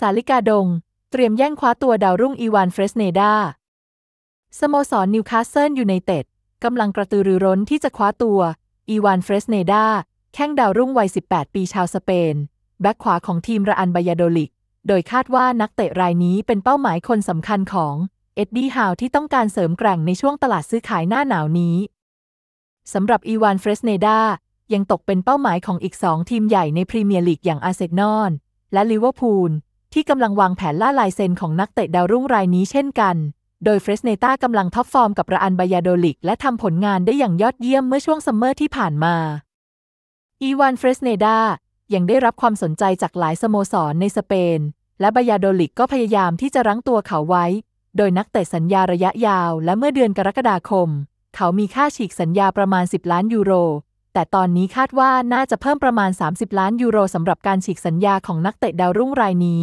สาลิกาดง เตรียมแย่งคว้าตัวดาวรุ่ง อีวานเฟรสเนดาสโมสรนิวคาสเซิลยูไนเต็ดกำลังกระตือรือร้นที่จะคว้าตัว อีวานเฟรสเนดาแข้งดาวรุ่งวัย 18 ปีชาวสเปน แบ็คขวาของทีมระอันบายาโดลิก โดยคาดว่านักเตะรายนี้เป็นเป้าหมายคนสำคัญของ เอ็ดดี้ฮาวที่ต้องการเสริมแกร่งในช่วงตลาดซื้อขายหน้าหนาวนี้ สำหรับอีวานเฟรสเนดายังตกเป็นเป้าหมายของอีกสองทีมใหญ่ในพรีเมียร์ลีกอย่างอาร์เซนอลและลิเวอร์พูลที่กำลังวางแผนล่าลายเซ็นของนักเตะดาวรุ่งรายนี้เช่นกัน โดยเฟรสเนต้ากำลังท็อปฟอร์มกับระอันบายาโดลิก และทำผลงานได้อย่างยอดเยี่ยมเมื่อช่วงซัมเมอร์ที่ผ่านมา อีวานเฟรสเนดายังได้รับความสนใจจากหลายสโมสรในสเปน และบายาโดลิกก็พยายามที่จะรั้งตัวเขาไว้ โดยนักเตะสัญญาระยะยาวและเมื่อเดือนกรกฎาคม เขามีค่าฉีกสัญญาประมาณ 10ล้านยูโร แต่ตอนนี้คาดว่าน่าจะเพิ่มประมาณ 30ล้านยูโรสำหรับการฉีกสัญญาของนักเตะดาวรุ่งรายนี้